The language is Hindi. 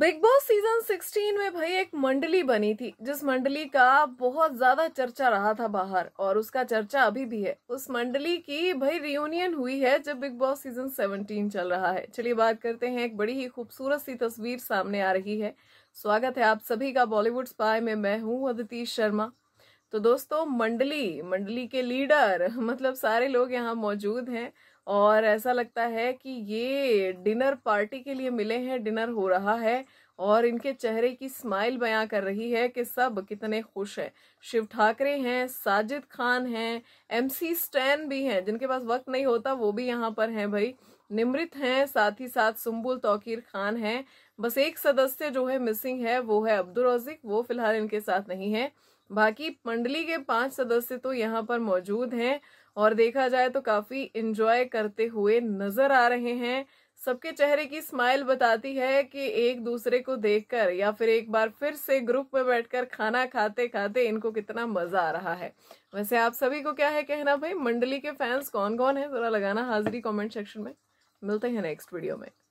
बिग बॉस सीजन 16 में भाई एक मंडली बनी थी जिस मंडली का बहुत ज्यादा चर्चा रहा था बाहर और उसका चर्चा अभी भी है उस मंडली की भाई रियूनियन हुई है जब बिग बॉस सीजन 17 चल रहा है चलिए बात करते हैं एक बड़ी ही खूबसूरत सी तस्वीर सामने आ रही है स्वागत है आप सभी का बॉलीवुड स्पाई में मैं हूँ अदिति शर्मा तो दोस्तों मंडली मंडली के लीडर मतलब सारे लोग यहाँ मौजूद हैं और ऐसा लगता है कि ये डिनर पार्टी के लिए मिले हैं डिनर हो रहा है और इनके चेहरे की स्माइल बयां कर रही है कि सब कितने खुश हैं शिव ठाकरे हैं साजिद खान हैं एमसी स्टैन भी हैं जिनके पास वक्त नहीं होता वो भी यहाँ पर हैं भाई निमृत हैं साथ ही साथ सुम्बुल तोकीर खान हैं बस एक सदस्य जो है मिसिंग है वो है अब्दुल रोजिक वो फिलहाल इनके साथ नहीं है बाकी मंडली के पांच सदस्य तो यहाँ पर मौजूद हैं और देखा जाए तो काफी इंजॉय करते हुए नजर आ रहे हैं सबके चेहरे की स्माइल बताती है कि एक दूसरे को देखकर या फिर एक बार फिर से ग्रुप में बैठकर खाना खाते खाते इनको कितना मजा आ रहा है वैसे आप सभी को क्या है कहना भाई मंडली के फैंस कौन कौन है जरा लगाना हाजिरी कमेंट सेक्शन में मिलते हैं नेक्स्ट वीडियो में